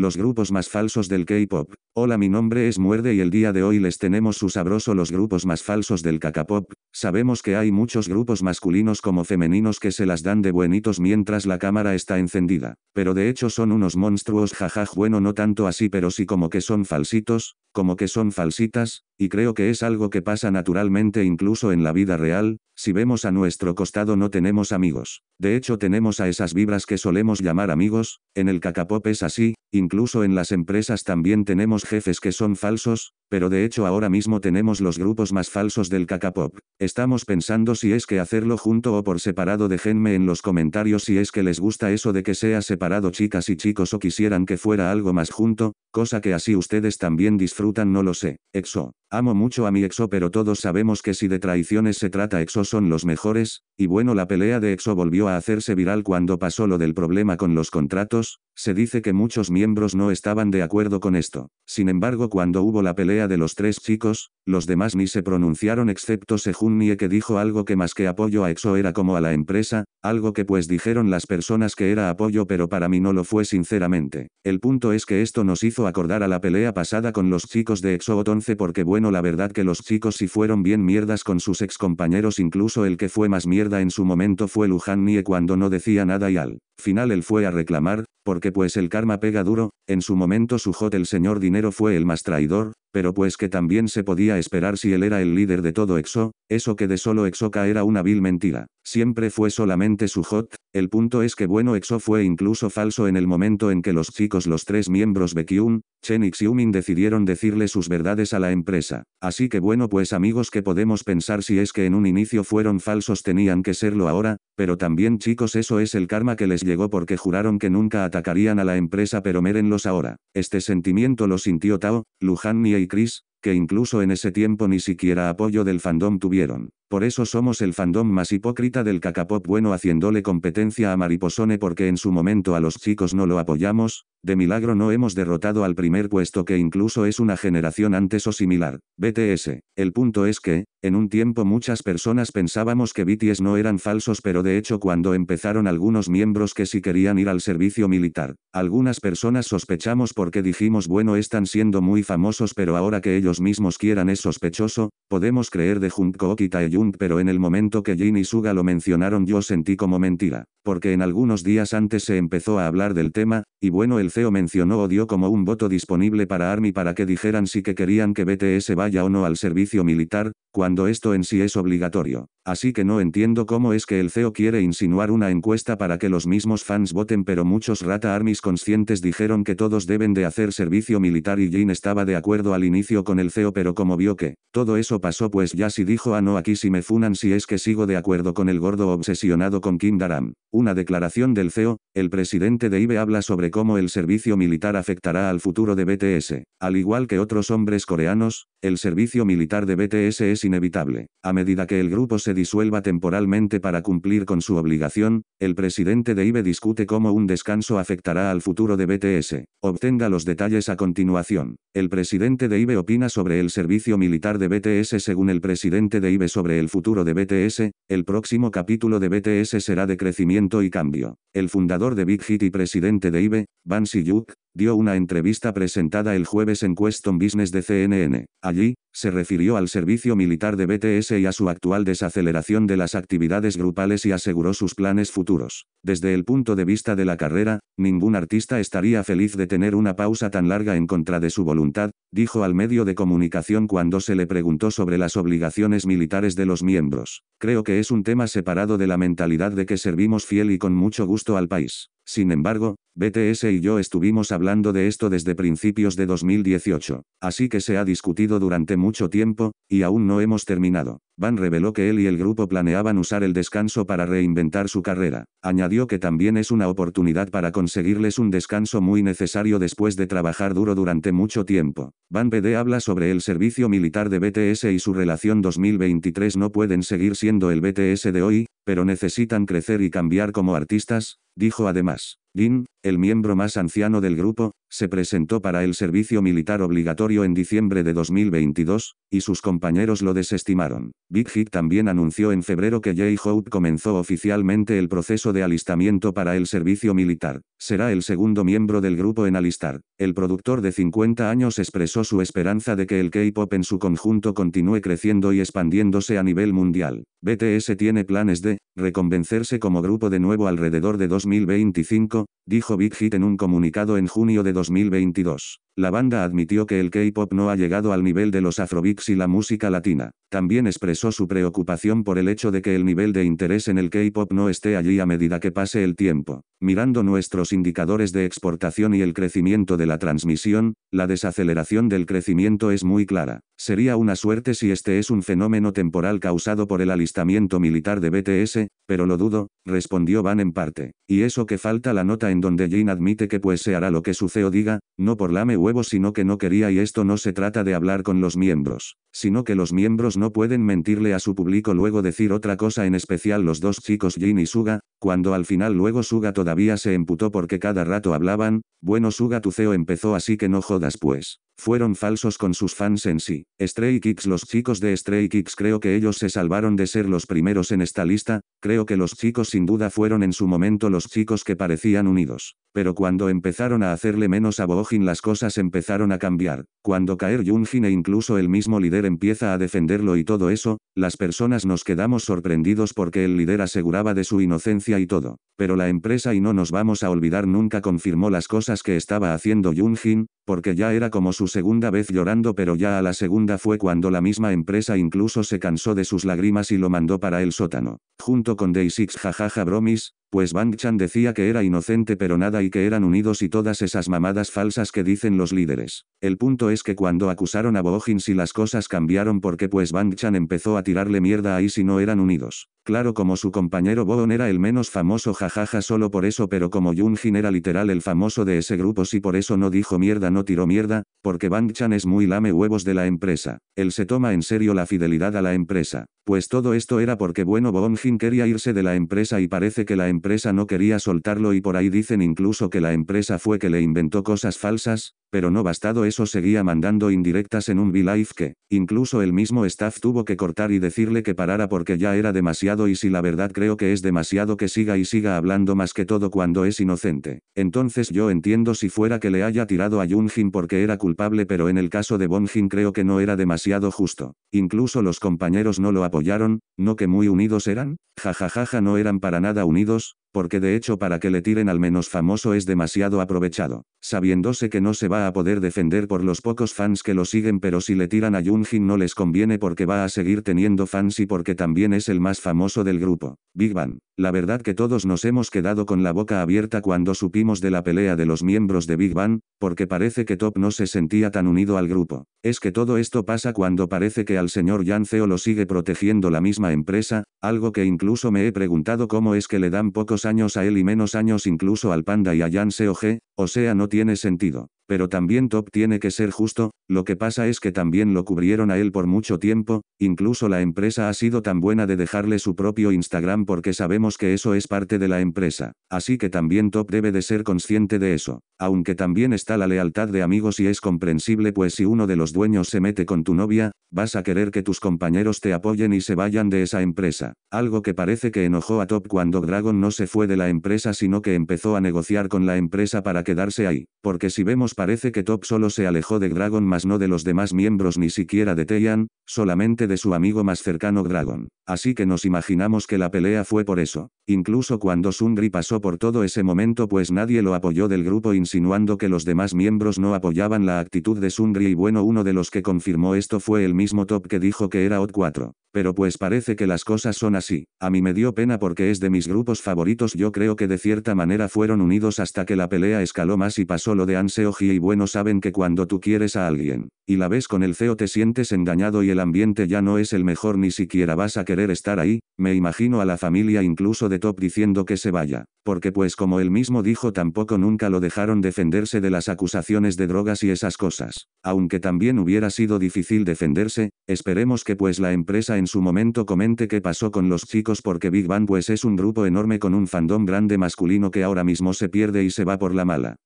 los grupos más falsos del K-pop. Hola, mi nombre es Muerde y el día de hoy les tenemos su sabroso los grupos más falsos del Kakapop. Sabemos que hay muchos grupos masculinos como femeninos que se las dan de buenitos mientras la cámara está encendida, pero de hecho son unos monstruos jajaj bueno no tanto así pero sí como que son falsitos, como que son falsitas, y creo que es algo que pasa naturalmente incluso en la vida real, si vemos a nuestro costado no tenemos amigos. De hecho tenemos a esas vibras que solemos llamar amigos, en el cacapop es así, incluso en las empresas también tenemos jefes que son falsos, pero de hecho ahora mismo tenemos los grupos más falsos del cacapop. Estamos pensando si es que hacerlo junto o por separado. Déjenme en los comentarios si es que les gusta eso de que sea separado chicas y chicos o quisieran que fuera algo más junto, cosa que así ustedes también disfrutan no lo sé. EXO. Amo mucho a mi EXO pero todos sabemos que si de traiciones se trata EXO son los mejores, y bueno la pelea de EXO volvió a hacerse viral cuando pasó lo del problema con los contratos, se dice que muchos miembros no estaban de acuerdo con esto. Sin embargo, cuando hubo la pelea de los tres chicos, los demás ni se pronunciaron excepto Sejun Nie que dijo algo que más que apoyo a EXO era como a la empresa, algo que pues dijeron las personas que era apoyo pero para mí no lo fue sinceramente. El punto es que esto nos hizo acordar a la pelea pasada con los chicos de EXO 11 porque bueno la verdad que los chicos sí fueron bien mierdas con sus ex compañeros incluso el que fue más mierda en su momento fue Luján Nie cuando no decía nada y al final él fue a reclamar, porque pues el karma pega duro, en su momento su hot el señor dinero fue el más traidor, pero pues que también se podía esperar si él era el líder de todo EXO, eso que de solo EXOCA era una vil mentira. Siempre fue solamente su hot, el punto es que bueno EXO fue incluso falso en el momento en que los chicos los tres miembros Bekyun, Chen y Xiumin decidieron decirle sus verdades a la empresa. Así que bueno pues amigos que podemos pensar si es que en un inicio fueron falsos tenían que serlo ahora, pero también chicos eso es el karma que les llegó porque juraron que nunca atacarían a la empresa pero mérenlos ahora. Este sentimiento lo sintió Tao, Luján y y Chris, que incluso en ese tiempo ni siquiera apoyo del fandom tuvieron. Por eso somos el fandom más hipócrita del cacapop bueno haciéndole competencia a Mariposone porque en su momento a los chicos no lo apoyamos, de milagro no hemos derrotado al primer puesto que incluso es una generación antes o similar, BTS. El punto es que, en un tiempo muchas personas pensábamos que BTS no eran falsos pero de hecho cuando empezaron algunos miembros que sí querían ir al servicio militar, algunas personas sospechamos porque dijimos bueno están siendo muy famosos pero ahora que ellos mismos quieran es sospechoso, podemos creer de Jungkook y pero en el momento que Jin y Suga lo mencionaron yo sentí como mentira, porque en algunos días antes se empezó a hablar del tema, y bueno el CEO mencionó o dio como un voto disponible para ARMY para que dijeran si que querían que BTS vaya o no al servicio militar, cuando esto en sí es obligatorio. Así que no entiendo cómo es que el CEO quiere insinuar una encuesta para que los mismos fans voten pero muchos rata ARMYs conscientes dijeron que todos deben de hacer servicio militar y Jin estaba de acuerdo al inicio con el CEO pero como vio que, todo eso pasó pues ya si dijo a ah, no aquí si me funan si es que sigo de acuerdo con el gordo obsesionado con Kim Daram. Una declaración del CEO, el presidente de IBE habla sobre cómo el servicio militar afectará al futuro de BTS. Al igual que otros hombres coreanos, el servicio militar de BTS es inevitable. A medida que el grupo se disuelva temporalmente para cumplir con su obligación, el presidente de IBE discute cómo un descanso afectará al futuro de BTS. Obtenga los detalles a continuación. El presidente de IBE opina sobre el servicio militar de BTS según el presidente de IBE sobre el futuro de BTS, el próximo capítulo de BTS será de crecimiento y cambio. El fundador de Big Hit y presidente de IBE, Ban Si-yuk, dio una entrevista presentada el jueves en Question Business de CNN. Allí, se refirió al servicio militar de BTS y a su actual desaceleración de las actividades grupales y aseguró sus planes futuros. Desde el punto de vista de la carrera, ningún artista estaría feliz de tener una pausa tan larga en contra de su voluntad, dijo al medio de comunicación cuando se le preguntó sobre las obligaciones militares de los miembros. Creo que es un tema separado de la mentalidad de que servimos fiel y con mucho gusto al país. Sin embargo, BTS y yo estuvimos hablando de esto desde principios de 2018, así que se ha discutido durante mucho tiempo, y aún no hemos terminado. Van reveló que él y el grupo planeaban usar el descanso para reinventar su carrera. Añadió que también es una oportunidad para conseguirles un descanso muy necesario después de trabajar duro durante mucho tiempo. Van PD habla sobre el servicio militar de BTS y su relación 2023 no pueden seguir siendo el BTS de hoy, pero necesitan crecer y cambiar como artistas, dijo además. Dean, el miembro más anciano del grupo, se presentó para el servicio militar obligatorio en diciembre de 2022, y sus compañeros lo desestimaron. Big Hit también anunció en febrero que Jay Hope comenzó oficialmente el proceso de alistamiento para el servicio militar. Será el segundo miembro del grupo en alistar. El productor de 50 años expresó su esperanza de que el K-pop en su conjunto continúe creciendo y expandiéndose a nivel mundial. BTS tiene planes de reconvencerse como grupo de nuevo alrededor de 2025, dijo Big Hit en un comunicado en junio de 2022. La banda admitió que el K-pop no ha llegado al nivel de los afrobeats y la música latina. También expresó su preocupación por el hecho de que el nivel de interés en el K-pop no esté allí a medida que pase el tiempo. Mirando nuestros indicadores de exportación y el crecimiento de la transmisión, la desaceleración del crecimiento es muy clara. Sería una suerte si este es un fenómeno temporal causado por el alistamiento militar de BTS, pero lo dudo, respondió Van en parte. Y eso que falta la nota en donde Jane admite que pues se hará lo que su CEO diga, no por la me huevos sino que no quería y esto no se trata de hablar con los miembros, sino que los miembros no pueden mentirle a su público luego decir otra cosa en especial los dos chicos Jin y Suga, cuando al final luego Suga todavía se emputó porque cada rato hablaban, bueno Suga tu CEO empezó así que no jodas pues. Fueron falsos con sus fans en sí. Stray Kids Los chicos de Stray Kids creo que ellos se salvaron de ser los primeros en esta lista, creo que los chicos sin duda fueron en su momento los chicos que parecían unidos. Pero cuando empezaron a hacerle menos a Boojin las cosas empezaron a cambiar, cuando caer Yun-Hin e incluso el mismo líder empieza a defenderlo y todo eso, las personas nos quedamos sorprendidos porque el líder aseguraba de su inocencia y todo. Pero la empresa y no nos vamos a olvidar nunca confirmó las cosas que estaba haciendo Yunjin, porque ya era como su segunda vez llorando pero ya a la segunda fue cuando la misma empresa incluso se cansó de sus lágrimas y lo mandó para el sótano. Junto con day Six. jajaja bromis, pues Bang Chan decía que era inocente pero nada y que eran unidos y todas esas mamadas falsas que dicen los líderes. El punto es que cuando acusaron a Bohin, si las cosas cambiaron porque pues Bang Chan empezó a tirarle mierda ahí si no eran unidos. Claro como su compañero Boon era el menos famoso jajaja solo por eso pero como Jin era literal el famoso de ese grupo si por eso no dijo mierda no tiró mierda, porque Bang Chan es muy lame huevos de la empresa. Él se toma en serio la fidelidad a la empresa. Pues todo esto era porque bueno Fin quería irse de la empresa y parece que la empresa no quería soltarlo y por ahí dicen incluso que la empresa fue que le inventó cosas falsas, pero no bastado eso seguía mandando indirectas en un V-Live que, incluso el mismo staff tuvo que cortar y decirle que parara porque ya era demasiado y si la verdad creo que es demasiado que siga y siga hablando más que todo cuando es inocente. Entonces yo entiendo si fuera que le haya tirado a Junjin porque era culpable pero en el caso de Bonjin creo que no era demasiado justo. Incluso los compañeros no lo apoyaron, ¿no que muy unidos eran? Jajajaja no eran para nada unidos, porque de hecho para que le tiren al menos famoso es demasiado aprovechado, sabiéndose que no se va a poder defender por los pocos fans que lo siguen pero si le tiran a Junjin no les conviene porque va a seguir teniendo fans y porque también es el más famoso del grupo. Big Bang, la verdad que todos nos hemos quedado con la boca abierta cuando supimos de la pelea de los miembros de Big Bang, porque parece que Top no se sentía tan unido al grupo. Es que todo esto pasa cuando parece que al señor Yanceo lo sigue protegiendo la misma empresa, algo que incluso me he preguntado cómo es que le dan pocos años a él y menos años incluso al panda y a Yan G, o sea no tiene sentido pero también Top tiene que ser justo, lo que pasa es que también lo cubrieron a él por mucho tiempo, incluso la empresa ha sido tan buena de dejarle su propio Instagram porque sabemos que eso es parte de la empresa, así que también Top debe de ser consciente de eso, aunque también está la lealtad de amigos y es comprensible pues si uno de los dueños se mete con tu novia, vas a querer que tus compañeros te apoyen y se vayan de esa empresa, algo que parece que enojó a Top cuando Dragon no se fue de la empresa sino que empezó a negociar con la empresa para quedarse ahí, porque si vemos parece que Top solo se alejó de Dragon más no de los demás miembros ni siquiera de Teian, solamente de su amigo más cercano Dragon. Así que nos imaginamos que la pelea fue por eso incluso cuando Sundri pasó por todo ese momento pues nadie lo apoyó del grupo insinuando que los demás miembros no apoyaban la actitud de Sundri y bueno uno de los que confirmó esto fue el mismo Top que dijo que era ot 4. Pero pues parece que las cosas son así, a mí me dio pena porque es de mis grupos favoritos yo creo que de cierta manera fueron unidos hasta que la pelea escaló más y pasó lo de Anseoji y bueno saben que cuando tú quieres a alguien, y la ves con el CEO te sientes engañado y el ambiente ya no es el mejor ni siquiera vas a querer estar ahí, me imagino a la familia incluso de Top diciendo que se vaya, porque pues como él mismo dijo tampoco nunca lo dejaron defenderse de las acusaciones de drogas y esas cosas, aunque también hubiera sido difícil defenderse, esperemos que pues la empresa en su momento comente qué pasó con los chicos porque Big Bang pues es un grupo enorme con un fandom grande masculino que ahora mismo se pierde y se va por la mala.